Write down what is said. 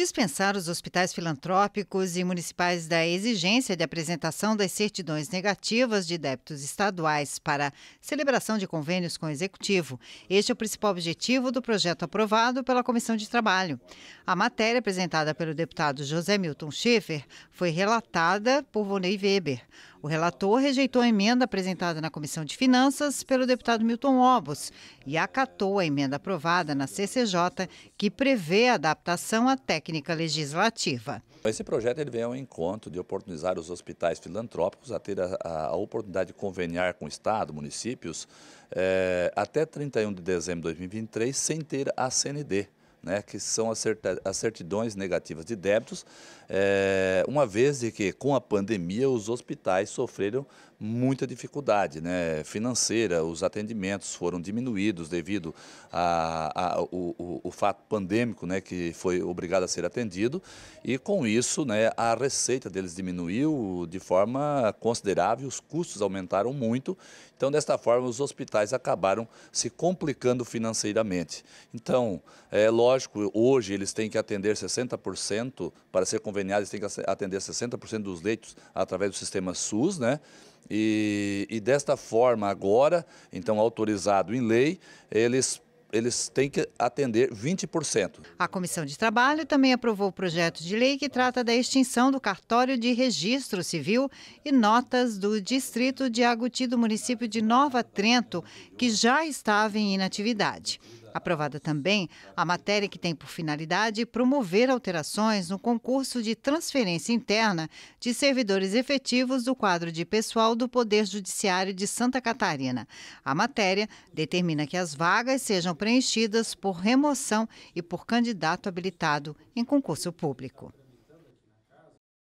dispensar os hospitais filantrópicos e municipais da exigência de apresentação das certidões negativas de débitos estaduais para celebração de convênios com o executivo. Este é o principal objetivo do projeto aprovado pela Comissão de Trabalho. A matéria apresentada pelo deputado José Milton Schiffer foi relatada por Vonei Weber. O relator rejeitou a emenda apresentada na Comissão de Finanças pelo deputado Milton Ovos e acatou a emenda aprovada na CCJ, que prevê a adaptação à técnica legislativa. Esse projeto ele vem ao encontro de oportunizar os hospitais filantrópicos a ter a, a oportunidade de conveniar com o Estado, municípios, é, até 31 de dezembro de 2023, sem ter a CND né, que são as certidões negativas de débitos, é, uma vez de que com a pandemia os hospitais sofreram muita dificuldade né, financeira, os atendimentos foram diminuídos devido ao fato pandêmico né, que foi obrigado a ser atendido e com isso né, a receita deles diminuiu de forma considerável, os custos aumentaram muito, então desta forma os hospitais acabaram se complicando financeiramente. Então, é eh, lógico lógico, hoje eles têm que atender 60%, para ser conveniado, eles têm que atender 60% dos leitos através do sistema SUS, né? E, e desta forma, agora, então autorizado em lei, eles eles têm que atender 20%. A Comissão de Trabalho também aprovou o projeto de lei que trata da extinção do cartório de registro civil e notas do distrito de Aguti do município de Nova Trento, que já estava em inatividade. Aprovada também a matéria que tem por finalidade promover alterações no concurso de transferência interna de servidores efetivos do quadro de pessoal do Poder Judiciário de Santa Catarina. A matéria determina que as vagas sejam preenchidas por remoção e por candidato habilitado em concurso público.